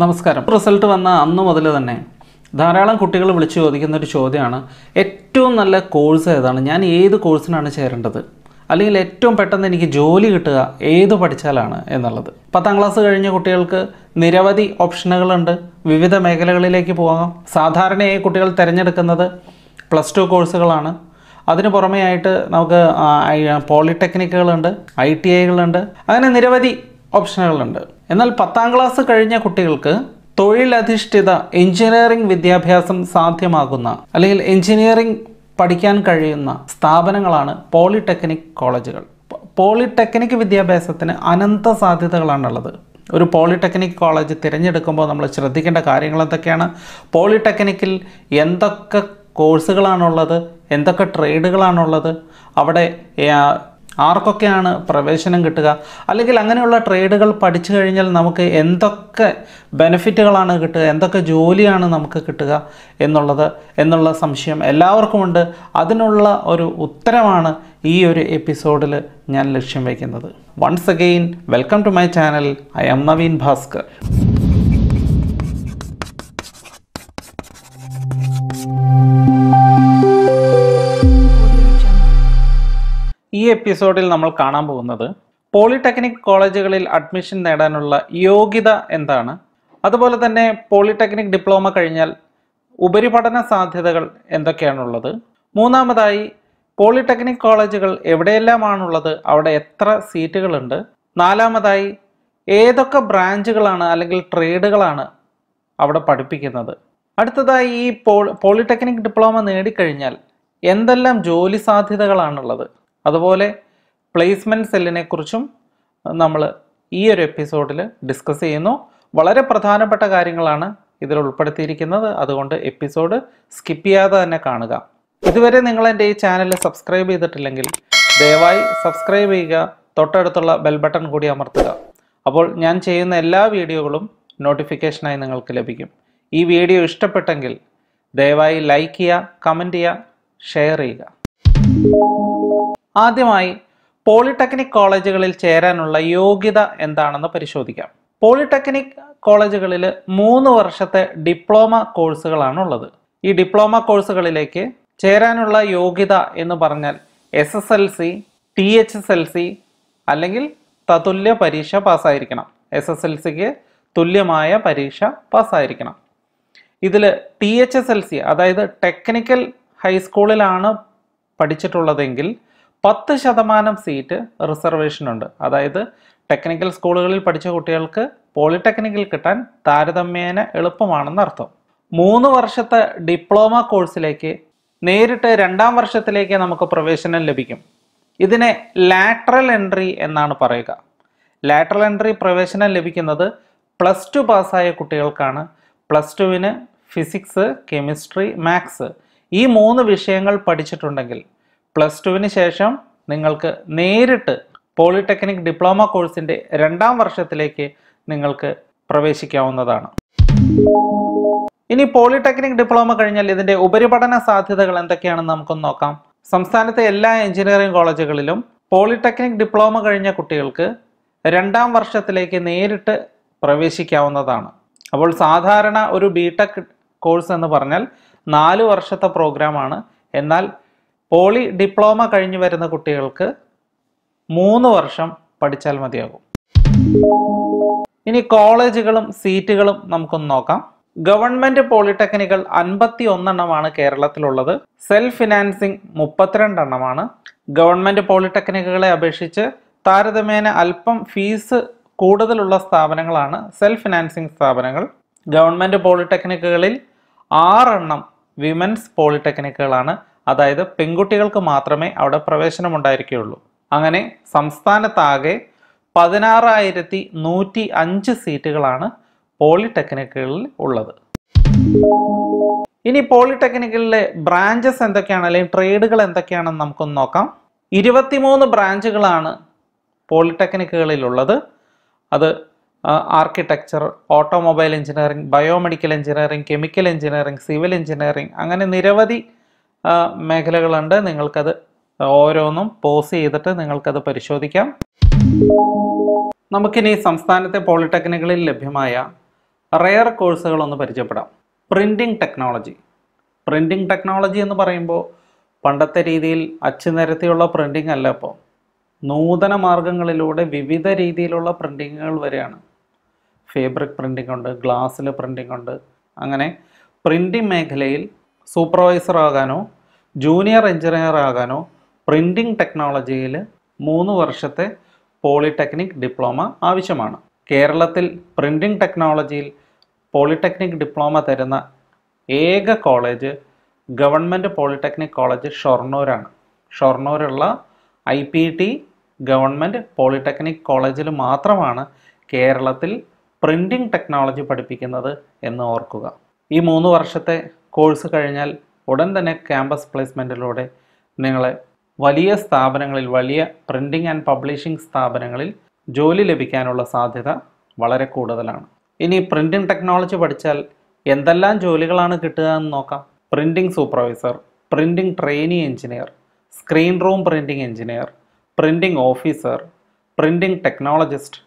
നമസ്കാരം റിസൾട്ട് വന്ന അന്ന് മുതൽ തന്നെ ധാരാളം കുട്ടികൾ വിളിച്ചു ചോദിക്കുന്ന ഒരു ചോദ്യമാണ് ഏറ്റവും നല്ല കോഴ്സ് ഏതാണ് ഞാൻ ഏത് കോഴ്സിനാണ് ചേരേണ്ടത് അല്ലെങ്കിൽ ഏറ്റവും പെട്ടെന്ന് എനിക്ക് ജോലി കിട്ടുക ഏത് പഠിച്ചാലാണ് എന്നുള്ളത് പത്താം ക്ലാസ് കഴിഞ്ഞ കുട്ടികൾക്ക് നിരവധി ഓപ്ഷനുകളുണ്ട് വിവിധ മേഖലകളിലേക്ക് പോകാം സാധാരണയായി കുട്ടികൾ തിരഞ്ഞെടുക്കുന്നത് പ്ലസ് ടു കോഴ്സുകളാണ് അതിന് പുറമെയായിട്ട് നമുക്ക് പോളിടെക്നിക്കുകളുണ്ട് ഐ ടി ഐകളുണ്ട് അങ്ങനെ നിരവധി ഓപ്ഷനുകളുണ്ട് എന്നാൽ പത്താം ക്ലാസ് കഴിഞ്ഞ കുട്ടികൾക്ക് തൊഴിലധിഷ്ഠിത എഞ്ചിനീയറിംഗ് വിദ്യാഭ്യാസം സാധ്യമാകുന്ന അല്ലെങ്കിൽ എഞ്ചിനീയറിംഗ് പഠിക്കാൻ കഴിയുന്ന സ്ഥാപനങ്ങളാണ് പോളിടെക്നിക് കോളേജുകൾ പോളിടെക്നിക് വിദ്യാഭ്യാസത്തിന് അനന്ത സാധ്യതകളാണുള്ളത് ഒരു പോളിടെക്നിക് കോളേജ് തിരഞ്ഞെടുക്കുമ്പോൾ നമ്മൾ ശ്രദ്ധിക്കേണ്ട കാര്യങ്ങൾ എന്തൊക്കെയാണ് പോളിടെക്നിക്കിൽ എന്തൊക്കെ കോഴ്സുകളാണുള്ളത് എന്തൊക്കെ ട്രേഡുകളാണുള്ളത് അവിടെ ആർക്കൊക്കെയാണ് പ്രവേശനം കിട്ടുക അല്ലെങ്കിൽ അങ്ങനെയുള്ള ട്രേഡുകൾ പഠിച്ചു കഴിഞ്ഞാൽ നമുക്ക് എന്തൊക്കെ ബെനിഫിറ്റുകളാണ് കിട്ടുക എന്തൊക്കെ ജോലിയാണ് നമുക്ക് കിട്ടുക എന്നുള്ളത് എന്നുള്ള സംശയം എല്ലാവർക്കുമുണ്ട് അതിനുള്ള ഒരു ഉത്തരമാണ് ഈ ഒരു എപ്പിസോഡിൽ ഞാൻ ലക്ഷ്യം വയ്ക്കുന്നത് once again welcome to my channel I'm Naveen Bhaskar ഈ എപ്പിസോഡിൽ നമ്മൾ കാണാൻ പോകുന്നത് പോളിടെക്നിക് കോളേജുകളിൽ അഡ്മിഷൻ നേടാനുള്ള യോഗ്യത എന്താണ് അതുപോലെ തന്നെ പോളിടെക്നിക് ഡിപ്ലോമ കഴിഞ്ഞാൽ ഉപരിപഠന സാധ്യതകൾ എന്തൊക്കെയാണുള്ളത് മൂന്നാമതായി പോളിടെക്നിക് കോളേജുകൾ എവിടെയെല്ലാമാണുള്ളത് അവിടെ എത്ര സീറ്റുകളുണ്ട് നാലാമതായി ഏതൊക്കെ ബ്രാഞ്ചുകളാണ് അല്ലെങ്കിൽ ട്രേഡുകളാണ് അവിടെ പഠിപ്പിക്കുന്നത് അടുത്തതായി ഈ പോളിടെക്നിക് ഡിപ്ലോമ നേടിക്കഴിഞ്ഞാൽ എന്തെല്ലാം ജോലി സാധ്യതകളാണുള്ളത് അതുപോലെ പ്ലേസ്മെൻറ്റ് സെല്ലിനെ കുറിച്ചും നമ്മൾ ഈ ഒരു എപ്പിസോഡിൽ ഡിസ്കസ് ചെയ്യുന്നു വളരെ പ്രധാനപ്പെട്ട കാര്യങ്ങളാണ് ഇതിൽ ഉൾപ്പെടുത്തിയിരിക്കുന്നത് അതുകൊണ്ട് എപ്പിസോഡ് സ്കിപ്പ് ചെയ്യാതെ തന്നെ കാണുക ഇതുവരെ നിങ്ങൾ എൻ്റെ ഈ ചാനൽ സബ്സ്ക്രൈബ് ചെയ്തിട്ടില്ലെങ്കിൽ ദയവായി സബ്സ്ക്രൈബ് ചെയ്യുക തൊട്ടടുത്തുള്ള ബെൽ ബട്ടൺ കൂടി അമർത്തുക അപ്പോൾ ഞാൻ ചെയ്യുന്ന എല്ലാ വീഡിയോകളും നോട്ടിഫിക്കേഷനായി നിങ്ങൾക്ക് ലഭിക്കും ഈ വീഡിയോ ഇഷ്ടപ്പെട്ടെങ്കിൽ ദയവായി ലൈക്ക് ചെയ്യുക കമൻറ്റ് ചെയ്യുക ഷെയർ ചെയ്യുക ആദ്യമായി പോളിടെക്നിക് കോളേജുകളിൽ ചേരാനുള്ള യോഗ്യത എന്താണെന്ന് പരിശോധിക്കാം പോളിടെക്നിക് കോളേജുകളിൽ മൂന്ന് വർഷത്തെ ഡിപ്ലോമ കോഴ്സുകളാണ് ഉള്ളത് ഈ ഡിപ്ലോമ കോഴ്സുകളിലേക്ക് ചേരാനുള്ള യോഗ്യത എന്ന് പറഞ്ഞാൽ S S L C T H S L C അല്ലെങ്കിൽ തതുല്യ പരീക്ഷ പാസ്സായിരിക്കണം എസ് എസ് എൽ സിക്ക് തുല്യമായ പരീക്ഷ പാസ്സായിരിക്കണം ഇതിൽ T H S L C അതായത് ടെക്നിക്കൽ ഹൈസ്കൂളിലാണ് പഠിച്ചിട്ടുള്ളതെങ്കിൽ പത്ത് ശതമാനം സീറ്റ് റിസർവേഷനുണ്ട് അതായത് ടെക്നിക്കൽ സ്കൂളുകളിൽ പഠിച്ച കുട്ടികൾക്ക് പോളിടെക്നിക്കിൽ കിട്ടാൻ താരതമ്യേന എളുപ്പമാണെന്ന് അർത്ഥം മൂന്ന് വർഷത്തെ ഡിപ്ലോമ കോഴ്സിലേക്ക് നേരിട്ട് രണ്ടാം വർഷത്തിലേക്ക് നമുക്ക് പ്രവേശനം ലഭിക്കും ഇതിനെ ലാറ്ററൽ എൻട്രി എന്നാണ് പറയുക ലാറ്ററൽ എൻട്രി പ്രവേശനം ലഭിക്കുന്നത് പ്ലസ് ടു പാസ്സായ കുട്ടികൾക്കാണ് പ്ലസ് ടുവിന് ഫിസിക്സ് കെമിസ്ട്രി മാത്സ് ഈ മൂന്ന് വിഷയങ്ങൾ പഠിച്ചിട്ടുണ്ടെങ്കിൽ പ്ലസ് ടുവിന് ശേഷം നിങ്ങൾക്ക് നേരിട്ട് പോളിടെക്നിക് ഡിപ്ലോമ കോഴ്സിൻ്റെ രണ്ടാം വർഷത്തിലേക്ക് നിങ്ങൾക്ക് പ്രവേശിക്കാവുന്നതാണ് ഇനി പോളിടെക്നിക് ഡിപ്ലോമ കഴിഞ്ഞാൽ ഇതിൻ്റെ ഉപരിപഠന സാധ്യതകൾ എന്തൊക്കെയാണെന്ന് നമുക്കൊന്ന് നോക്കാം സംസ്ഥാനത്തെ എല്ലാ എഞ്ചിനീയറിംഗ് കോളേജുകളിലും പോളിടെക്നിക് ഡിപ്ലോമ കഴിഞ്ഞ കുട്ടികൾക്ക് രണ്ടാം വർഷത്തിലേക്ക് നേരിട്ട് പ്രവേശിക്കാവുന്നതാണ് അപ്പോൾ സാധാരണ ഒരു ബി ടെക് കോഴ്സ് എന്ന് പറഞ്ഞാൽ നാല് വർഷത്തെ പ്രോഗ്രാമാണ് എന്നാൽ പോളി ഡിപ്ലോമ കഴിഞ്ഞ് വരുന്ന കുട്ടികൾക്ക് മൂന്ന് വർഷം പഠിച്ചാൽ മതിയാകും ഇനി കോളേജുകളും സീറ്റുകളും നമുക്കൊന്ന് നോക്കാം ഗവൺമെന്റ് പോളിടെക്നിക്കൽ അൻപത്തി ഒന്നെണ്ണമാണ് കേരളത്തിലുള്ളത് സെൽഫ് ഫിനാൻസിങ് മുപ്പത്തിരണ്ടെണ്ണമാണ് ഗവൺമെന്റ് പോളിടെക്നിക്കുകളെ അപേക്ഷിച്ച് താരതമ്യേന അല്പം ഫീസ് കൂടുതലുള്ള സ്ഥാപനങ്ങളാണ് സെൽഫ് ഫിനാൻസിങ് സ്ഥാപനങ്ങൾ ഗവൺമെന്റ് പോളിടെക്നിക്കുകളിൽ ആറെണ്ണം വിമൻസ് പോളിടെക്നിക്കുകളാണ് അതായത് പെൺകുട്ടികൾക്ക് മാത്രമേ അവിടെ പ്രവേശനം അങ്ങനെ സംസ്ഥാനത്താകെ പതിനാറായിരത്തി നൂറ്റി അഞ്ച് സീറ്റുകളാണ് പോളിടെക്നിക്കുകളിൽ ഉള്ളത് ഇനി പോളിടെക്നിക്കുകളിലെ ബ്രാഞ്ചസ് എന്തൊക്കെയാണ് അല്ലെങ്കിൽ ട്രേഡുകൾ എന്തൊക്കെയാണെന്ന് നമുക്കൊന്ന് നോക്കാം ഇരുപത്തിമൂന്ന് ബ്രാഞ്ചുകളാണ് പോളിടെക്നിക്കുകളിൽ ഉള്ളത് അത് architecture automobile engineering biomedical engineering chemical engineering civil engineering അങ്ങനെ നിരവധി മേഖലകളുണ്ട് നിങ്ങൾക്കത് ഓരോന്നും പോസ് ചെയ്തിട്ട് നിങ്ങൾക്കത് പരിശോധിക്കാം നമുക്കിനി സംസ്ഥാനത്തെ പോളിടെക്നിക്കുകളിൽ ലഭ്യമായ റെയർ കോഴ്സുകളൊന്ന് പരിചയപ്പെടാം പ്രിൻറ്റിംഗ് ടെക്നോളജി പ്രിൻറ്റിംഗ് ടെക്നോളജി എന്ന് പറയുമ്പോൾ പണ്ടത്തെ രീതിയിൽ നിരത്തിയുള്ള പ്രിൻറ്റിംഗ് അല്ല ഇപ്പോൾ നൂതന മാർഗങ്ങളിലൂടെ വിവിധ രീതിയിലുള്ള പ്രിൻറ്റിങ്ങുകൾ വരെയാണ് ഫേബ്രിക് പ്രിൻറ്റിംഗ് ഉണ്ട് ഗ്ലാസ്സിൽ പ്രിൻറ്റിംഗ് ഉണ്ട് അങ്ങനെ പ്രിൻറ്റിംഗ് മേഖലയിൽ സൂപ്പർവൈസർ ആകാനോ ജൂനിയർ എഞ്ചിനീയർ ആകാനോ പ്രിൻറ്റിംഗ് ടെക്നോളജിയിൽ മൂന്ന് വർഷത്തെ പോളിടെക്നിക് ഡിപ്ലോമ ആവശ്യമാണ് കേരളത്തിൽ പ്രിൻറ്റിംഗ് ടെക്നോളജിയിൽ പോളിടെക്നിക് ഡിപ്ലോമ തരുന്ന ഏക കോളേജ് ഗവൺമെൻറ് പോളിടെക്നിക് കോളേജ് ഷൊർണൂരാണ് ഷൊർണൂരുള്ള I P T government polytechnic കോളേജിൽ മാത്രമാണ് കേരളത്തിൽ പ്രിൻറ്റിംഗ് ടെക്നോളജി പഠിപ്പിക്കുന്നത് എന്ന് ഓർക്കുക ഈ മൂന്ന് വർഷത്തെ കോഴ്സ് കഴിഞ്ഞാൽ ഉടൻ തന്നെ ക്യാമ്പസ് പ്ലേസ്മെൻറ്റിലൂടെ നിങ്ങളെ വലിയ സ്ഥാപനങ്ങളിൽ വലിയ പ്രിൻറ്റിംഗ് ആൻഡ് പബ്ലിഷിംഗ് സ്ഥാപനങ്ങളിൽ ജോലി ലഭിക്കാനുള്ള സാധ്യത വളരെ കൂടുതലാണ് ഇനി പ്രിൻറ്റിംഗ് ടെക്നോളജി പഠിച്ചാൽ എന്തെല്ലാം ജോലികളാണ് കിട്ടുക എന്ന് നോക്കാം printing supervisor printing trainee engineer screen room printing engineer printing officer printing technologist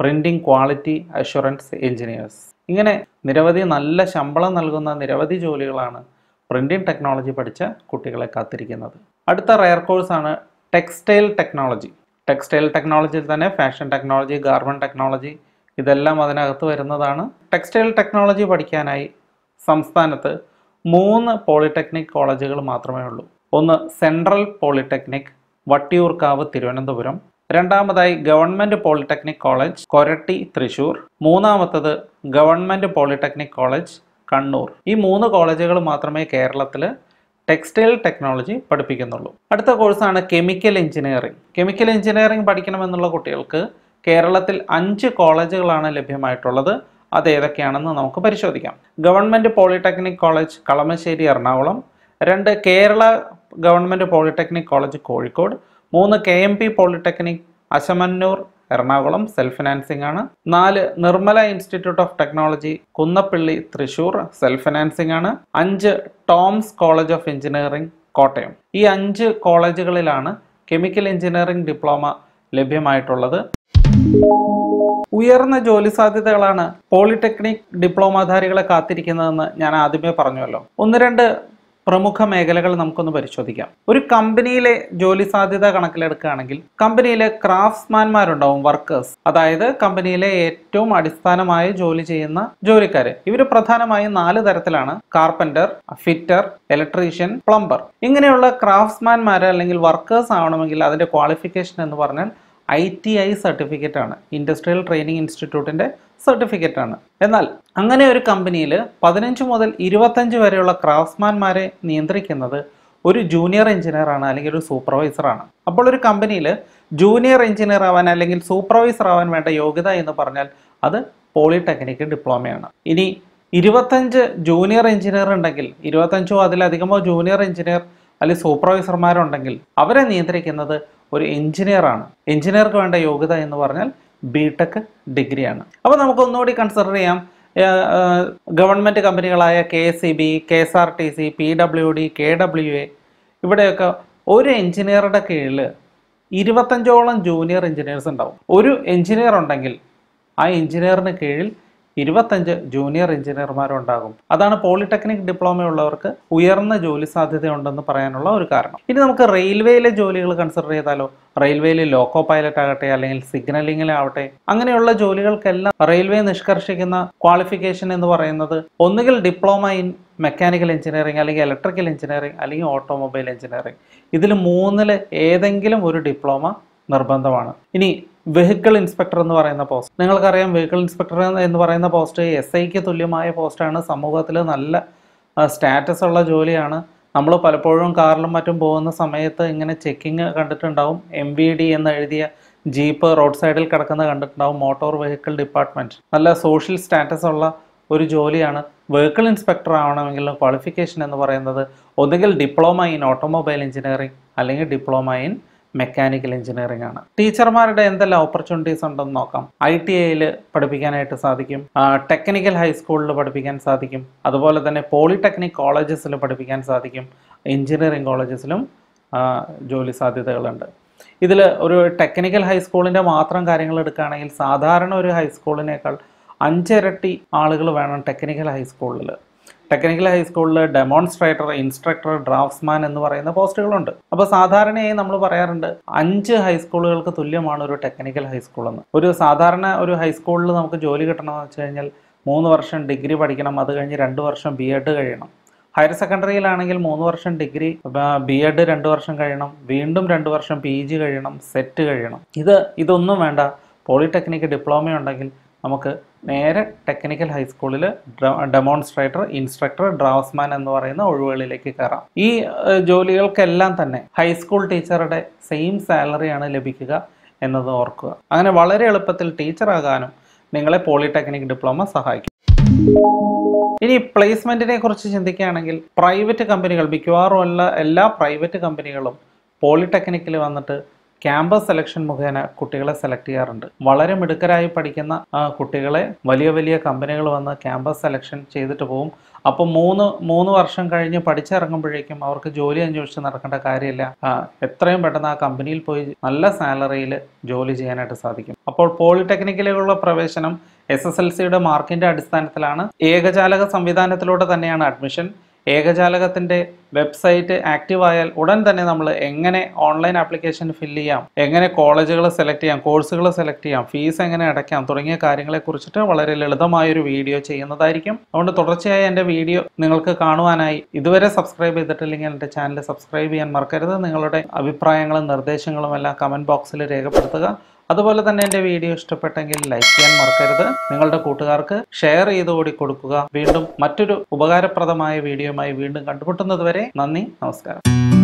printing quality assurance engineers ഇങ്ങനെ നിരവധി നല്ല ശമ്പളം നൽകുന്ന നിരവധി ജോലികളാണ് പ്രിൻറ്റിംഗ് ടെക്നോളജി പഠിച്ച കുട്ടികളെ കാത്തിരിക്കുന്നത് അടുത്ത റയർ കോഴ്സാണ് ടെക്സ്റ്റൈൽ ടെക്നോളജി ടെക്സ്റ്റൈൽ ടെക്നോളജിയിൽ തന്നെ ഫാഷൻ ടെക്നോളജി ഗാർമെൻറ്റ് ടെക്നോളജി ഇതെല്ലാം അതിനകത്ത് വരുന്നതാണ് ടെക്സ്റ്റൈൽ ടെക്നോളജി പഠിക്കാനായി സംസ്ഥാനത്ത് മൂന്ന് പോളിടെക്നിക് കോളേജുകൾ മാത്രമേ ഉള്ളൂ ഒന്ന് സെൻട്രൽ പോളിടെക്നിക് വട്ടിയൂർക്കാവ് തിരുവനന്തപുരം രണ്ടാമതായി government polytechnic college Koratty Thrissur മൂന്നാമത്തത് ഗവൺമെൻറ് പോളിടെക്നിക് കോളേജ് കണ്ണൂർ ഈ മൂന്ന് കോളേജുകൾ മാത്രമേ കേരളത്തിൽ ടെക്സ്റ്റൈൽ ടെക്നോളജി പഠിപ്പിക്കുന്നുള്ളൂ അടുത്ത കോഴ്സാണ് കെമിക്കൽ എഞ്ചിനീയറിംഗ് കെമിക്കൽ എഞ്ചിനീയറിംഗ് പഠിക്കണമെന്നുള്ള കുട്ടികൾക്ക് കേരളത്തിൽ അഞ്ച് കോളേജുകളാണ് ലഭ്യമായിട്ടുള്ളത് അത് ഏതൊക്കെയാണെന്ന് നമുക്ക് പരിശോധിക്കാം government polytechnic college Kalamassery Ernakulam രണ്ട് Kerala government polytechnic college Kozhikode മൂന്ന് K M P polytechnic Asamannoor Ernakulam self financing ആണ് നാല് Nirmala institute of technology Kunnappally Thrissur self financing ആണ് അഞ്ച് Toms college of engineering Kottayam ഈ അഞ്ച് കോളേജുകളിലാണ് കെമിക്കൽ എഞ്ചിനീയറിംഗ് ഡിപ്ലോമ ലഭ്യമായിട്ടുള്ളത് ഉയർന്ന ജോലി സാധ്യതകളാണ് പോളിടെക്നിക് ഡിപ്ലോമാധാരികളെ കാത്തിരിക്കുന്നതെന്ന് ഞാൻ ആദ്യമേ പറഞ്ഞുവല്ലോ ഒന്ന് രണ്ട് പ്രമുഖ മേഖലകൾ നമുക്കൊന്ന് പരിശോധിക്കാം ഒരു കമ്പനിയിലെ ജോലി സാധ്യത കണക്കിലെടുക്കുകയാണെങ്കിൽ കമ്പനിയിലെ ക്രാഫ്റ്റ്സ്മാൻമാരുണ്ടാവും വർക്കേഴ്സ് അതായത് കമ്പനിയിലെ ഏറ്റവും അടിസ്ഥാനമായി ജോലി ചെയ്യുന്ന ജോലിക്കാര് ഇവർ പ്രധാനമായും നാല് തരത്തിലാണ് കാർപ്പന്റർ ഫിറ്റർ ഇലക്ട്രീഷ്യൻ പ്ലംബർ ഇങ്ങനെയുള്ള ക്രാഫ്റ്റ്സ്മാൻമാരെ അല്ലെങ്കിൽ വർക്കേഴ്സ് ആവണമെങ്കിൽ അതിന്റെ ക്വാളിഫിക്കേഷൻ എന്ന് പറഞ്ഞാൽ ഐ ടി ഐ സർട്ടിഫിക്കറ്റ് ആണ് ഇൻഡസ്ട്രിയൽ ട്രെയിനിങ് ഇൻസ്റ്റിറ്റ്യൂട്ടിന്റെ സർട്ടിഫിക്കറ്റ് ആണ് എന്നാൽ അങ്ങനെ ഒരു കമ്പനിയിൽ പതിനഞ്ച് മുതൽ ഇരുപത്തഞ്ച് വരെയുള്ള ക്രാഫ്റ്റ്സ്മാൻമാരെ നിയന്ത്രിക്കുന്നത് ഒരു ജൂനിയർ എഞ്ചിനീയർ ആണ് അല്ലെങ്കിൽ ഒരു സൂപ്പർവൈസർ ആണ് അപ്പോൾ ഒരു കമ്പനിയിൽ ജൂനിയർ എഞ്ചിനീയർ ആവാൻ അല്ലെങ്കിൽ സൂപ്പർവൈസർ ആവാൻ വേണ്ട യോഗ്യത എന്ന് പറഞ്ഞാൽ അത് പോളിടെക്നിക്ക് ഡിപ്ലോമയാണ് ഇനി ഇരുപത്തഞ്ച് ജൂനിയർ എഞ്ചിനീയർ ഉണ്ടെങ്കിൽ ഇരുപത്തഞ്ചോ അതിലധികമോ ജൂനിയർ എഞ്ചിനീയർ അല്ലെങ്കിൽ സൂപ്പർവൈസർമാരുണ്ടെങ്കിൽ അവരെ നിയന്ത്രിക്കുന്നത് ഒരു എഞ്ചിനീയർ ആണ് എഞ്ചിനീയർക്ക് വേണ്ട യോഗ്യത എന്ന് പറഞ്ഞാൽ ബി ടെക് ഡിഗ്രിയാണ് അപ്പോൾ നമുക്ക് ഒന്നുകൂടി കൺസിഡർ ചെയ്യാം ഗവൺമെൻറ് കമ്പനികളായ K C B K S R T C P W D K W A ഇവിടെയൊക്കെ ഒരു എഞ്ചിനീയറുടെ കീഴിൽ ഇരുപത്തഞ്ചോളം ജൂനിയർ എഞ്ചിനീയേഴ്സ് ഉണ്ടാവും ഒരു എഞ്ചിനീയർ ഉണ്ടെങ്കിൽ ആ എഞ്ചിനീയറിന് കീഴിൽ ഇരുപത്തഞ്ച് ജൂനിയർ എഞ്ചിനീയർമാരും ഉണ്ടാകും അതാണ് പോളിടെക്നിക് ഡിപ്ലോമയുള്ളവർക്ക് ഉയർന്ന ജോലി സാധ്യത ഉണ്ടെന്ന് പറയാനുള്ള ഒരു കാരണം ഇനി നമുക്ക് റെയിൽവേയിലെ ജോലികൾ കൺസിഡർ ചെയ്താലോ റെയിൽവേയിൽ ലോക്കോ പൈലറ്റ് ആകട്ടെ അല്ലെങ്കിൽ സിഗ്നലിങ്ങിലാവട്ടെ അങ്ങനെയുള്ള ജോലികൾക്കെല്ലാം റെയിൽവേ നിഷ്കർഷിക്കുന്ന ക്വാളിഫിക്കേഷൻ എന്ന് പറയുന്നത് ഒന്നുകിൽ ഡിപ്ലോമ ഇൻ മെക്കാനിക്കൽ എഞ്ചിനീയറിംഗ് അല്ലെങ്കിൽ ഇലക്ട്രിക്കൽ എഞ്ചിനീയറിംഗ് അല്ലെങ്കിൽ ഓട്ടോമൊബൈൽ എഞ്ചിനീയറിംഗ് ഇതിൽ മൂന്നിൽ ഏതെങ്കിലും ഒരു ഡിപ്ലോമ നിർബന്ധമാണ് ഇനി വെഹിക്കിൾ ഇൻസ്പെക്ടർ എന്ന് പറയുന്ന പോസ്റ്റ് നിങ്ങൾക്കറിയാം വെഹിക്കിൾ ഇൻസ്പെക്ടർ എന്ന് പറയുന്ന പോസ്റ്റ് എസ് ഐക്ക് തുല്യമായ പോസ്റ്റാണ് സമൂഹത്തിൽ നല്ല സ്റ്റാറ്റസ് ഉള്ള ജോലിയാണ് നമ്മൾ പലപ്പോഴും കാറിലും മറ്റും പോകുന്ന സമയത്ത് ഇങ്ങനെ ചെക്കിങ് കണ്ടിട്ടുണ്ടാവും എം വി ഡി എഴുതിയ ജീപ്പ് റോഡ് സൈഡിൽ കിടക്കുന്ന കണ്ടിട്ടുണ്ടാവും മോട്ടോർ വെഹിക്കിൾ ഡിപ്പാർട്ട്മെൻറ്റ് നല്ല സോഷ്യൽ സ്റ്റാറ്റസ് ഉള്ള ഒരു ജോലിയാണ് വെഹിക്കിൾ ഇൻസ്പെക്ടർ ആവണമെങ്കിൽ ക്വാളിഫിക്കേഷൻ എന്ന് പറയുന്നത് ഒന്നുകിൽ ഡിപ്ലോമ ഇൻ ഓട്ടോമൊബൈൽ എഞ്ചിനീയറിംഗ് അല്ലെങ്കിൽ ഡിപ്ലോമ ഇൻ മെക്കാനിക്കൽ എഞ്ചിനീയറിംഗ് ആണ് ടീച്ചർമാരുടെ എന്തെല്ലാം ഓപ്പർച്യൂണിറ്റീസ് ഉണ്ടെന്ന് നോക്കാം ഐ ടി ഐയിൽ പഠിപ്പിക്കാനായിട്ട് സാധിക്കും ടെക്നിക്കൽ ഹൈസ്കൂളിൽ പഠിപ്പിക്കാൻ സാധിക്കും അതുപോലെ തന്നെ പോളിടെക്നിക് കോളേജസിൽ പഠിപ്പിക്കാൻ സാധിക്കും എഞ്ചിനീയറിംഗ് കോളേജസിലും ജോലി സാധ്യതകളുണ്ട് ഇതിൽ ഒരു ടെക്നിക്കൽ ഹൈസ്കൂളിൻ്റെ മാത്രം കാര്യങ്ങൾ എടുക്കുകയാണെങ്കിൽ സാധാരണ ഒരു ഹൈസ്കൂളിനേക്കാൾ അഞ്ചിരട്ടി ആളുകൾ വേണം ടെക്നിക്കൽ ഹൈസ്കൂളിൽ ടെക്നിക്കൽ ഹൈസ്കൂളിൽ ഡെമോൺസ്ട്രേറ്റർ ഇൻസ്ട്രക്ടർ ഡ്രാഫ്റ്റ്സ്മാൻ എന്ന് പറയുന്ന പോസ്റ്റുകളുണ്ട് അപ്പോൾ സാധാരണയായി നമ്മൾ പറയാറുണ്ട് അഞ്ച് ഹൈസ്കൂളുകൾക്ക് തുല്യമാണ് ഒരു ടെക്നിക്കൽ ഹൈസ്കൂൾ എന്ന് ഒരു സാധാരണ ഒരു ഹൈസ്കൂളിൽ നമുക്ക് ജോലി കിട്ടണമെന്ന് വെച്ച് കഴിഞ്ഞാൽ മൂന്ന് വർഷം ഡിഗ്രി പഠിക്കണം അത് കഴിഞ്ഞ് രണ്ട് വർഷം ബി എഡ് കഴിയണം ഹയർ സെക്കൻഡറിയിലാണെങ്കിൽ മൂന്ന് വർഷം ഡിഗ്രി ബി എഡ് രണ്ട് വർഷം കഴിയണം വീണ്ടും രണ്ട് വർഷം പി ജി കഴിയണം സെറ്റ് കഴിയണം ഇത് ഇതൊന്നും വേണ്ട പോളിടെക്നിക് ഡിപ്ലോമ ഉണ്ടെങ്കിൽ നമുക്ക് നേരെ ടെക്നിക്കൽ ഹൈസ്കൂളിൽ ഡെമോൺസ്ട്രേറ്റർ ഇൻസ്ട്രക്ടർ ഡ്രാവ്സ്മാൻ എന്ന് പറയുന്ന ഒഴിവുകളിലേക്ക് കയറാം ഈ ജോലികൾക്കെല്ലാം തന്നെ ഹൈസ്കൂൾ ടീച്ചറുടെ സെയിം സാലറിയാണ് ലഭിക്കുക എന്നത് ഓർക്കുക അങ്ങനെ വളരെ എളുപ്പത്തിൽ ടീച്ചറാകാനും നിങ്ങളെ പോളിടെക്നിക് ഡിപ്ലോമ സഹായിക്കും ഇനി പ്ലേസ്മെൻറ്റിനെ കുറിച്ച് ചിന്തിക്കുകയാണെങ്കിൽ പ്രൈവറ്റ് കമ്പനികൾ മിക്കവാറും എല്ലാ എല്ലാ പ്രൈവറ്റ് കമ്പനികളും പോളിടെക്നിക്കിൽ വന്നിട്ട് ക്യാമ്പസ് സെലക്ഷൻ മുഖേന കുട്ടികളെ സെലക്ട് ചെയ്യാറുണ്ട് വളരെ മിടുക്കരായി പഠിക്കുന്ന കുട്ടികളെ വലിയ വലിയ കമ്പനികൾ വന്ന് ക്യാമ്പസ് സെലക്ഷൻ ചെയ്തിട്ട് പോകും അപ്പോൾ മൂന്ന് മൂന്ന് വർഷം കഴിഞ്ഞ് പഠിച്ചിറങ്ങുമ്പോഴേക്കും അവർക്ക് ജോലി അന്വേഷിച്ച് നടക്കേണ്ട കാര്യമില്ല എത്രയും പെട്ടെന്ന് ആ കമ്പനിയിൽ പോയി നല്ല സാലറിയിൽ ജോലി ചെയ്യാനായിട്ട് സാധിക്കും അപ്പോൾ പോളിടെക്നിക്കിലേക്കുള്ള പ്രവേശനം എസ് എസ് എൽ സിയുടെ മാർക്കിൻ്റെ അടിസ്ഥാനത്തിലാണ് ഏകജാലക സംവിധാനത്തിലൂടെ തന്നെയാണ് അഡ്മിഷൻ ഏകജാലകത്തിൻ്റെ വെബ്സൈറ്റ് ആക്റ്റീവ് ആയാൽ ഉടൻ തന്നെ നമ്മൾ എങ്ങനെ ഓൺലൈൻ ആപ്ലിക്കേഷൻ ഫില്ല് ചെയ്യാം എങ്ങനെ കോളേജുകൾ സെലക്ട് ചെയ്യാം കോഴ്സുകൾ സെലക്ട് ചെയ്യാം ഫീസ് എങ്ങനെ അടയ്ക്കാം തുടങ്ങിയ കാര്യങ്ങളെക്കുറിച്ചിട്ട് വളരെ ലളിതമായൊരു വീഡിയോ ചെയ്യുന്നതായിരിക്കും അതുകൊണ്ട് തുടർച്ചയായി എൻ്റെ വീഡിയോ നിങ്ങൾക്ക് കാണുവാനായി ഇതുവരെ സബ്സ്ക്രൈബ് ചെയ്തിട്ടില്ലെങ്കിൽ എൻ്റെ ചാനൽ സബ്സ്ക്രൈബ് ചെയ്യാൻ മറക്കരുത് നിങ്ങളുടെ അഭിപ്രായങ്ങളും നിർദ്ദേശങ്ങളും എല്ലാം കമൻറ്റ് ബോക്സിൽ രേഖപ്പെടുത്തുക അതുപോലെ തന്നെ എൻ്റെ വീഡിയോ ഇഷ്ടപ്പെട്ടെങ്കിൽ ലൈക്ക് ചെയ്യാൻ മറക്കരുത് നിങ്ങളുടെ കൂട്ടുകാർക്ക് ഷെയർ ചെയ്ത് കൂടി കൊടുക്കുക വീണ്ടും മറ്റൊരു ഉപകാരപ്രദമായ വീഡിയോയുമായി വീണ്ടും കണ്ടുമുട്ടുന്നത് വരെ നന്ദി നമസ്കാരം